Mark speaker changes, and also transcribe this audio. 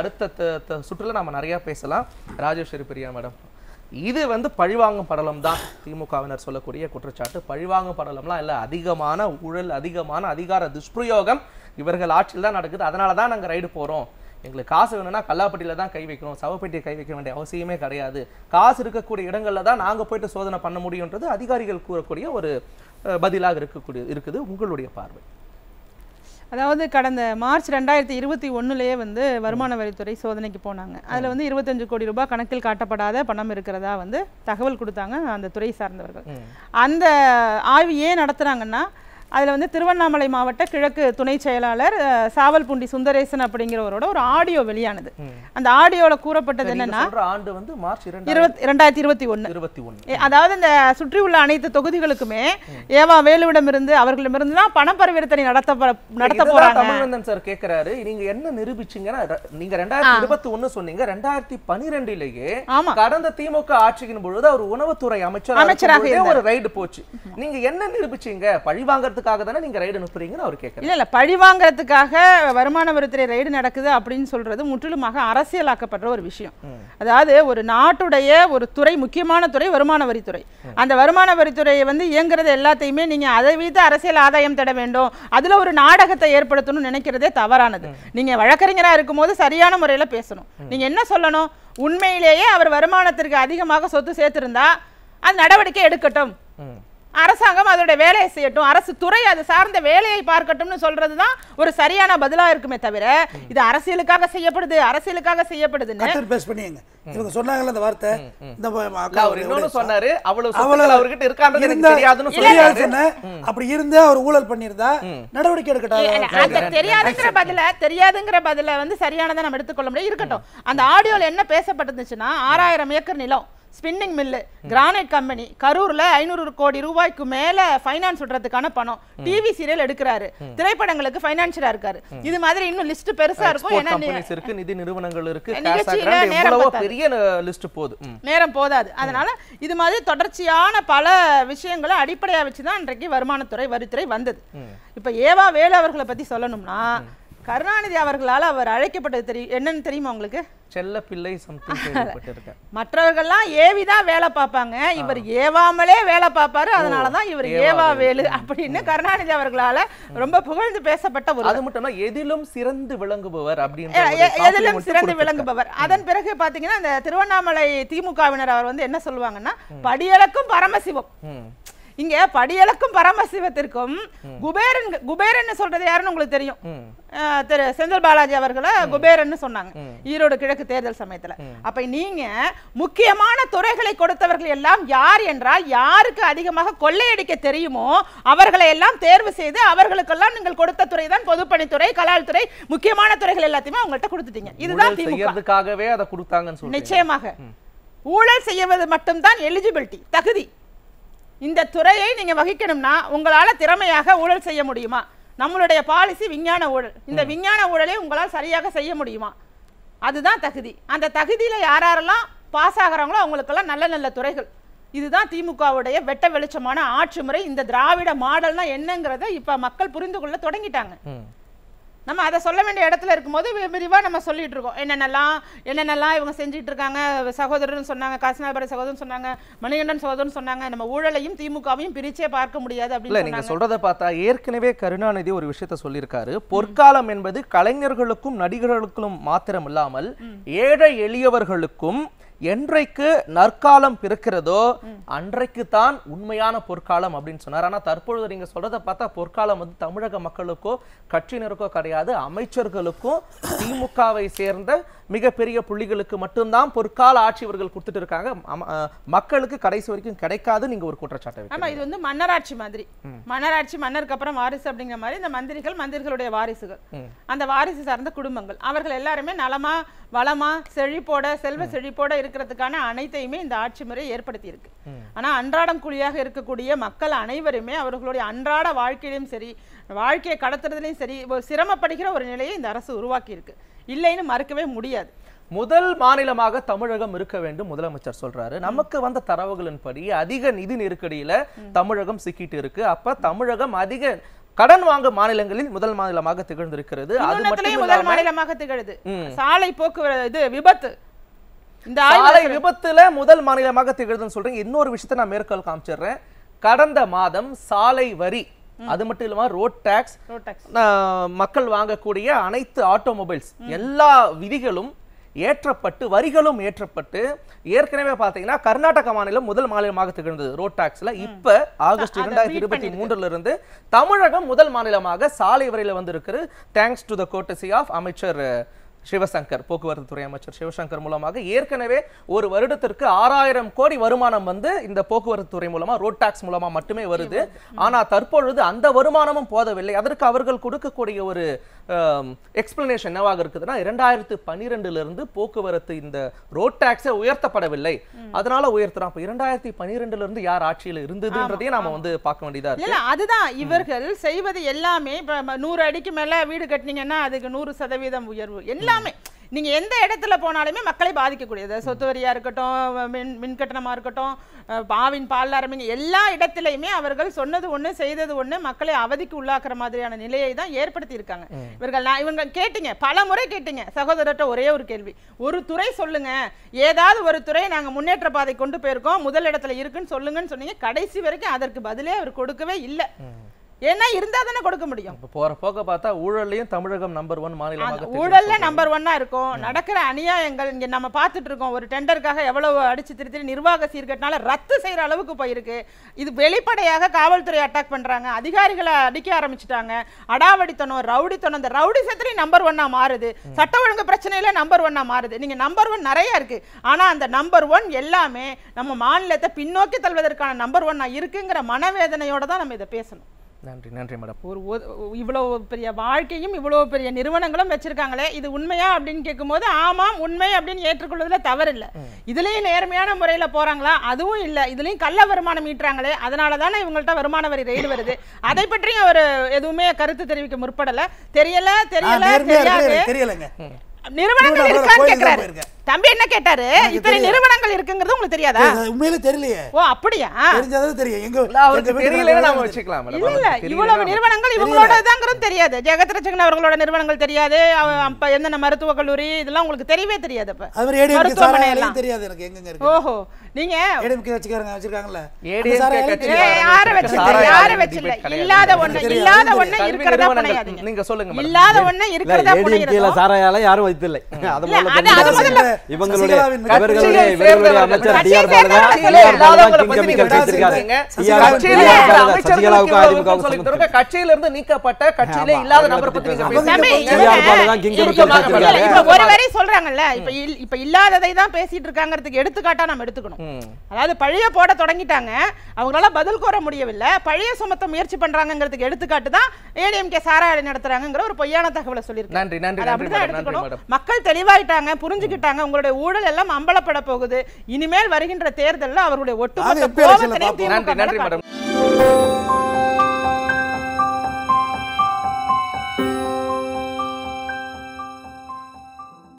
Speaker 1: அடுத்த சுற்றுல நம்ம நிறையா பேசலாம் ராஜேஸ்வரி பிரியா மேடம் இது வந்து பழிவாங்கும் படலம் தான் திமுகவினர் சொல்லக்கூடிய குற்றச்சாட்டு பழிவாங்கும் படலம்லாம் இல்லை அதிகமான ஊழல் அதிகமான அதிகார துஷ்பிரயோகம் இவர்கள் ஆட்சியில் தான் நடக்குது அதனால தான் நாங்கள் ரைடு போகிறோம் எங்களுக்கு காசு வேணும்னா கல்லாப்பட்டியில் தான் கை வைக்கணும் சவப்பட்டியை கை வைக்க வேண்டிய அவசியமே கிடையாது காசு இருக்கக்கூடிய இடங்களில் தான் நாங்கள் போயிட்டு சோதனை பண்ண முடியுன்றது அதிகாரிகள் கூறக்கூடிய ஒரு பதிலாக இருக்கக்கூடிய இருக்குது உங்களுடைய பார்வை
Speaker 2: அதாவது கடந்த மார்ச் ரெண்டாயிரத்தி இருபத்தி ஒன்றுலேயே வந்து வருமான வரித்துறை சோதனைக்கு போனாங்க அதில் வந்து இருபத்தஞ்சு கோடி ரூபாய் கணக்கில் காட்டப்படாத பணம் இருக்கிறதா வந்து தகவல் கொடுத்தாங்க அந்த துறை சார்ந்தவர்கள் அந்த ஆய்வு ஏன் நடத்துகிறாங்கன்னா அதில் வந்து திருவண்ணாமலை மாவட்ட கிழக்கு துணை செயலாளர் சாவல் சாவல்பூண்டி சுந்தரேசன் அப்படிங்கிறவரோட ஒரு ஆடியோ வெளியானது அந்த ஆடியோவில் கூறப்பட்டது என்னன்னா
Speaker 1: ஆண்டு வந்து மார்ச்
Speaker 2: இருபத்தி ரெண்டாயிரத்தி இருபத்தி ஒன்று அதாவது இந்த சுற்றி உள்ள அனைத்து தொகுதிகளுக்குமே ஏவா வேலுவிடமிருந்து அவர்களிடமிருந்து தான் பணம்
Speaker 1: பரிவர்த்தனை நடத்த
Speaker 2: நடத்த போறாங்க தமிழ்வந்தன்
Speaker 1: சார் கேட்கிறாரு நீங்க என்ன நிரூபிச்சீங்கன்னா நீங்க ரெண்டாயிரத்தி இருபத்தி ஒன்னு சொன்னீங்க ரெண்டாயிரத்தி பனிரெண்டிலேயே கடந்த திமுக ஆட்சியின் பொழுது அவர் உணவுத்துறை அமைச்சர் அமைச்சராக ஒரு ரைடு போச்சு நீங்க என்ன நிரூபிச்சீங்க பழி வாங்குறதுக்காக தானே நீங்கள் ரைடு அனுப்புறீங்கன்னு அவர் கேட்கல இல்லை பழி வாங்குறதுக்காக வருமான வரித்துறை ரைடு நடக்குது அப்படின்னு சொல்றது
Speaker 2: முற்றிலுமாக அரசியலாக்கப்படுற ஒரு விஷயம் அதாவது ஒரு நாட்டுடைய ஒரு துறை முக்கியமான துறை வருமான வரித்துறை அந்த வருமான வரித்துறையை வந்து இயங்குறது எல்லாத்தையுமே நீங்கள் அதை வைத்து அரசியல் ஆதாயம் தேட வேண்டும் அதில் ஒரு நாடகத்தை ஏற்படுத்தணும்னு நினைக்கிறதே தவறானது நீங்கள் வழக்கறிஞராக இருக்கும்போது சரியான முறையில் பேசணும் நீங்கள் என்ன சொல்லணும் உண்மையிலேயே அவர் வருமானத்திற்கு அதிகமாக சொத்து சேர்த்திருந்தா அது நடவடிக்கை எடுக்கட்டும் அரசாங்கம் அதோட வேலையை செய்யட்டும் அரசு துறை அது சார்ந்த வேலையை பார்க்கட்டும்னு சொல்றது தான் ஒரு சரியான பதிலா இருக்குமே தவிர இது அரசியலுக்காக செய்யப்படுது அரசியலுக்காக செய்யப்படுது பேஸ் அவ்வளவு
Speaker 1: அவ்வளவு அவர்கிட்ட இருக்கான்றது அப்படி இருந்து அவர் ஊழல் பண்ணியிருந்தா நடவடிக்கை எடுக்கட்டும் தெரியாதுங்கிற பதில
Speaker 2: தெரியாதுங்கிற பதில வந்து சரியானதை நம்ம எடுத்துக்கொள்ள முடியும் இருக்கட்டும் அந்த ஆடியோல என்ன பேசப்பட்டிருந்துச்சுன்னா ஆறாயிரம் ஏக்கர் நிலம் ஸ்பின்னிங் மில்லு கிரானைட் கம்பெனி கரூர்ல ஐநூறு கோடி ரூபாய்க்கு மேல ஃபைனான்ஸ் விடுறதுக்கான பணம் டிவி சீரியல் எடுக்கிறாரு திரைப்படங்களுக்கு ஃபைனான்சியலாக இருக்காரு இது மாதிரி இன்னும் லிஸ்ட் பெருசா இருக்கும் ஏன்னா
Speaker 1: இருக்கு நிதி நிறுவனங்கள் இருக்கு பெரிய லிஸ்ட் போகுது
Speaker 2: நேரம் போதாது அதனால இது மாதிரி தொடர்ச்சியான பல விஷயங்களை அடிப்படையாக வச்சு தான் இன்றைக்கு வருமானத்துறை வரித்துறை வந்தது இப்ப ஏவா வேலு அவர்களை பத்தி சொல்லணும்னா கருணாநிதி அவர்களால் அவர் அழைக்கப்பட்டது தெரியும் என்னன்னு தெரியுமா உங்களுக்கு
Speaker 1: செல்ல பிள்ளை
Speaker 2: மற்றவர்கள்லாம் ஏவிதான் வேலை பார்ப்பாங்க இவர் ஏவாமலே வேலை பார்ப்பாரு அதனாலதான் இவர் ஏவா வேலு அப்படின்னு கருணாநிதி அவர்களால
Speaker 1: ரொம்ப புகழ்ந்து பேசப்பட்ட ஒரு அது மட்டும் எதிலும் சிறந்து விளங்குபவர் அப்படின்னு எதிலும் சிறந்து
Speaker 2: விளங்குபவர் அதன் பிறகு பாத்தீங்கன்னா இந்த திருவண்ணாமலை திமுகவினர் அவர் வந்து என்ன சொல்லுவாங்கன்னா படியளக்கும் பரமசிவம் இங்க படியளக்கும் பரமசிவத்திற்கும் குபேரன் குபேரன் சொல்றது யாருன்னு உங்களுக்கு தெரியும் திரு செந்தில் பாலாஜி அவர்களை குபேரன் சொன்னாங்க ஈரோடு கிழக்கு தேர்தல் சமயத்துல அப்ப நீங்க முக்கியமான துறைகளை கொடுத்தவர்கள் எல்லாம் யார் என்றால் யாருக்கு அதிகமாக கொள்ளையடிக்க தெரியுமோ அவர்களை எல்லாம் தேர்வு செய்து அவர்களுக்கெல்லாம் நீங்கள் கொடுத்த துறை தான் பொதுப்பணித்துறை கலால் துறை முக்கியமான துறைகள் எல்லாத்தையுமே அவங்கள்ட்ட கொடுத்துட்டீங்க இதுதான் திமுகவே
Speaker 1: அதை கொடுத்தாங்க நிச்சயமாக
Speaker 2: ஊழல் செய்வது மட்டும்தான் எலிஜிபிலிட்டி தகுதி இந்த துறையை நீங்கள் வகிக்கணும்னா உங்களால் திறமையாக ஊழல் செய்ய முடியுமா நம்மளுடைய பாலிசி விஞ்ஞான ஊழல் இந்த விஞ்ஞான ஊழலை உங்களால் சரியாக செய்ய முடியுமா அதுதான் தகுதி அந்த தகுதியில் யாரெல்லாம் பாஸ் ஆகிறாங்களோ அவங்களுக்கெல்லாம் நல்ல நல்ல துறைகள் இதுதான் திமுகவுடைய வெட்ட வெளிச்சமான ஆட்சி முறை இந்த திராவிட மாடல்னா என்னங்கிறத இப்போ மக்கள் புரிந்து கொள்ள தொடங்கிட்டாங்க நம்ம அதை சொல்ல வேண்டிய இடத்துல இருக்கும்போது விரிவாக நம்ம சொல்லிட்டு இருக்கோம் என்னென்னலாம் என்னென்னலாம் இவங்க செஞ்சுட்டு இருக்காங்க சகோதரர்னு சொன்னாங்க காசிநாதபுர சகோதரன் சொன்னாங்க மணிகண்டன் சகோதரன் சொன்னாங்க நம்ம ஊழலையும் திமுகவையும் பிரிச்சே பார்க்க முடியாது அப்படின்னு நீங்க
Speaker 1: சொல்றதை பார்த்தா ஏற்கனவே கருணாநிதி ஒரு விஷயத்த சொல்லியிருக்காரு பொற்காலம் என்பது கலைஞர்களுக்கும் நடிகர்களுக்கும் மாத்திரம் இல்லாமல் ஏழை எளியவர்களுக்கும் என்றைக்கு நற்காலம் பிறக்கிறதோ அன்றைக்கு தான் உண்மையான பொற்காலம் அப்படின்னு சொன்னார் ஆனால் தற்பொழுது நீங்கள் சொல்றதை பார்த்தா பொற்காலம் வந்து தமிழக மக்களுக்கோ கட்சியினருக்கோ கிடையாது அமைச்சர்களுக்கும் திமுகவை சேர்ந்த மிகப்பெரிய புள்ளிகளுக்கு மட்டும்தான் பொற்கால ஆட்சி இவர்கள் கொடுத்துட்டு இருக்காங்க மக்களுக்கு கடைசி வரைக்கும் கிடைக்காது நீங்க ஒரு குற்றச்சாட்டு ஆமா இது
Speaker 2: வந்து மன்னராட்சி மாதிரி மன்னராட்சி மன்னருக்கு அப்புறம் வாரிசு அப்படிங்கிற மாதிரி இந்த மந்திரிகள் மந்திரிகளுடைய வாரிசுகள் அந்த வாரிசு சார்ந்த குடும்பங்கள் அவர்கள் எல்லாருமே நலமா வளமா செழிப்போட செல்வ செழிப்போட இருக்க இருக்கிறதுக்கான அனைத்தையுமே இந்த ஆட்சி முறை ஏற்படுத்தியிருக்கு ஆனால் அன்றாடம் குழியாக இருக்கக்கூடிய மக்கள் அனைவருமே அவர்களுடைய அன்றாட வாழ்க்கையிலும் சரி வாழ்க்கையை கடத்துறதுலையும் சரி சிரமப்படுகிற ஒரு நிலையை இந்த அரசு உருவாக்கியிருக்கு இல்லைன்னு மறுக்கவே
Speaker 1: முடியாது முதல் மாநிலமாக தமிழகம் இருக்க வேண்டும் முதலமைச்சர் சொல்றாரு நமக்கு வந்த தரவுகளின்படி அதிக நிதி நெருக்கடியில தமிழகம் சிக்கிட்டு இருக்கு அப்ப தமிழகம் அதிக கடன் வாங்க மாநிலங்களில் முதல் மாநிலமாக திகழ்ந்திருக்கிறது முதல் மாநிலமாக
Speaker 2: திகழுது சாலை
Speaker 1: போக்குவரத்து
Speaker 2: விபத்து இந்த சாலை
Speaker 1: விபத்துல முதல் மாநிலமாக திகழ்ந்து சொல்றேன் இன்னொரு விஷயத்தை நான் மேற்கோள் காமிச்சிடுறேன் கடந்த மாதம் சாலை வரி அது மட்டும் இல்லாம ரோட் டாக்ஸ் மக்கள் வாங்கக்கூடிய அனைத்து ஆட்டோமொபைல்ஸ் எல்லா விதிகளும் ஏற்றப்பட்டு வரிகளும் ஏற்றப்பட்டு ஏற்கனவே பார்த்தீங்கன்னா கர்நாடக மாநிலம் முதல் மாநிலமாக திகழ்ந்தது ரோட் டாக்ஸ்ல இப்ப ஆகஸ்ட் இரண்டாயிரத்தி இருபத்தி மூன்றுல இருந்து தமிழகம் முதல் மாநிலமாக சாலை வரையில வந்திருக்கு thanks to the courtesy of அமைச்சர் சிவசங்கர் போக்குவரத்து துறை அமைச்சர் சிவசங்கர் மூலமாக ஏற்கனவே ஒரு வருடத்திற்கு ஆறாயிரம் கோடி வருமானம் வந்து இந்த போக்குவரத்து துறை மூலமா ரோட் டாக்ஸ் மூலமா மட்டுமே வருது ஆனா தற்பொழுது அந்த வருமானமும் போதவில்லை அதற்கு அவர்கள் கொடுக்கக்கூடிய ஒரு எக்ஸ்பிளனேஷன் என்னவாக இருக்குதுன்னா இரண்டாயிரத்து பனிரெண்டுல இருந்து போக்குவரத்து இந்த ரோட் டாக்ஸை உயர்த்தப்படவில்லை அதனால உயர்த்துறோம் அப்ப இரண்டாயிரத்தி பனிரெண்டுல இருந்து யார் ஆட்சியில் இருந்ததுன்றதையும் நாம வந்து பார்க்க வேண்டியதா இருக்கு அதுதான் இவர்கள்
Speaker 2: செய்வது எல்லாமே நூறு அடிக்கு மேல வீடு கட்டினீங்கன்னா அதுக்கு நூறு சதவீதம் உயர்வு எல்லாம் எல்லாமே நீங்கள் எந்த இடத்துல போனாலுமே மக்களை பாதிக்கக்கூடியது சொத்து வரியாக இருக்கட்டும் மின் மின்கட்டணமாக இருக்கட்டும் பாவின் பால் ஆரம்பிங்க எல்லா இடத்துலையுமே அவர்கள் சொன்னது ஒன்று செய்தது ஒன்று மக்களை அவதிக்கு உள்ளாக்குற மாதிரியான நிலையை தான் ஏற்படுத்தியிருக்காங்க இவர்கள் நான் இவங்க கேட்டீங்க பல முறை கேட்டீங்க சகோதரர்கிட்ட ஒரே ஒரு கேள்வி ஒரு துறை சொல்லுங்க ஏதாவது ஒரு துறை நாங்கள் முன்னேற்ற பாதை கொண்டு போயிருக்கோம் முதல் இடத்துல இருக்குன்னு சொல்லுங்கன்னு சொன்னீங்க கடைசி வரைக்கும் அதற்கு பதிலே அவர் கொடுக்கவே இல்லை ஏன்னா இருந்தா தானே கொடுக்க முடியும்
Speaker 1: போற போக பார்த்தா ஊழல்லையும் தமிழகம் நம்பர் ஒன் மாநிலம் ஊழல்ல நம்பர்
Speaker 2: ஒன்னா இருக்கும் நடக்கிற அநியாயங்கள் இங்க நம்ம பார்த்துட்டு இருக்கோம் ஒரு டெண்டருக்காக எவ்வளவு அடிச்சு திருத்தி நிர்வாக சீர்கட்டினால ரத்து செய்யற அளவுக்கு போயிருக்கு இது வெளிப்படையாக காவல்துறை அட்டாக் பண்றாங்க அதிகாரிகளை அடிக்க ஆரம்பிச்சுட்டாங்க அடாவடித்தனம் ரவுடித்தனம் இந்த ரவுடிசத்துலயும் நம்பர் ஒன்னா மாறுது சட்ட ஒழுங்கு பிரச்சனையில நம்பர் ஒன்னா மாறுது நீங்க நம்பர் ஒன் நிறைய இருக்கு ஆனா அந்த நம்பர் ஒன் எல்லாமே நம்ம மாநிலத்தை பின்னோக்கி தள்ளுவதற்கான நம்பர் ஒன்னா இருக்குங்கிற மனவேதனையோட தான் நம்ம இதை பேசணும்
Speaker 1: நன்றி நன்றி மேடம் ஒரு
Speaker 2: இவ்வளோ பெரிய வாழ்க்கையும் இவ்வளோ பெரிய நிறுவனங்களும் வச்சுருக்காங்களே இது உண்மையா அப்படின்னு கேட்கும்போது ஆமாம் உண்மை அப்படின்னு ஏற்றுக்கொள்வதில் இல்லை இதுலேயும் நேர்மையான முறையில் போகிறாங்களா அதுவும் இல்லை இதுலேயும் கள்ள வருமானம் ஈட்டுறாங்களே அதனால தானே இவங்கள்ட்ட வருமான வரி ரெய்டு வருது அதை பற்றியும் அவர் எதுவுமே கருத்து தெரிவிக்க முற்படலை தெரியல தெரியல தெரியாது
Speaker 1: நிறுவனங்கள் இருக்கான்னு கேட்குறாரு
Speaker 2: தம்பி என்ன கேட்டாரு இத்தனை நிறுவனங்கள் இருக்குங்கிறது உங்களுக்கு தெரியாதா
Speaker 1: உண்மையில தெரியலையே
Speaker 2: ஓ அப்படியா தெரிஞ்சதா தெரியும் எங்க அவருக்கு தெரியலன்னு நாம வச்சுக்கலாம் இல்ல இவ்வளவு நிறுவனங்கள் இவங்களோட இவங்களோடதாங்கிறது தெரியாது ஜெகத்ரட்சகன் அவர்களோட நிறுவனங்கள் தெரியாது அப்ப எந்தெந்த மருத்துவ கல்லூரி இதெல்லாம் உங்களுக்கு தெரியவே தெரியாது அப்ப அவர் ஏடிஎம் எல்லாம் தெரியாது எனக்கு எங்க இருக்கு ஓஹோ நீங்க ஏடிஎம் கே வச்சிருக்காங்க வச்சிருக்காங்கல ஏடிஎம் கே யார வச்சு யார வச்சில்ல இல்லாத ஒண்ணு இல்லாத ஒண்ணு இருக்கிறதா புனையாதீங்க நீங்க சொல்லுங்க இல்லாத
Speaker 1: ஒண்ணு இருக்கிறதா புனையறோம் ஏடிஎம் கே சாராயால யாரும் இல்லை அது முதல்ல இல்லாததை
Speaker 2: தான் பேசிட்டு எடுத்துக்காட்டா நம்ம எடுத்துக்கணும் அதாவது பழைய போட தொடங்கிட்டாங்க அவங்களால பதில் கோர முடியவில்லை பழைய சுமத்த முயற்சி பண்றாங்கிறதுக்கு எடுத்துக்காட்டு தான் ஏடிஎம்கே சாராய ஒரு பொய்யான தகவலை சொல்லியிருக்கேன் மக்கள் தெளிவாயிட்டாங்க புரிஞ்சுக்கிட்டாங்க உங்களுடைய ஊழல் எல்லாம் அம்பலப்பட போகுது இனிமேல் வருகின்ற தேர்தலில் அவருடைய ஒட்டுமொத்த கோபத்தினை
Speaker 1: திமுக